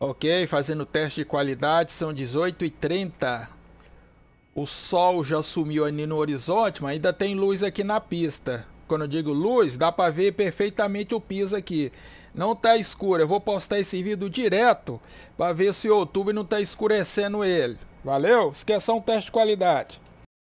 Ok, fazendo teste de qualidade, são 18 e 30. O sol já sumiu ali no horizonte, mas ainda tem luz aqui na pista. Quando eu digo luz, dá para ver perfeitamente o piso aqui. Não tá escuro, eu vou postar esse vídeo direto para ver se o YouTube não tá escurecendo ele. Valeu? Esqueça um teste de qualidade.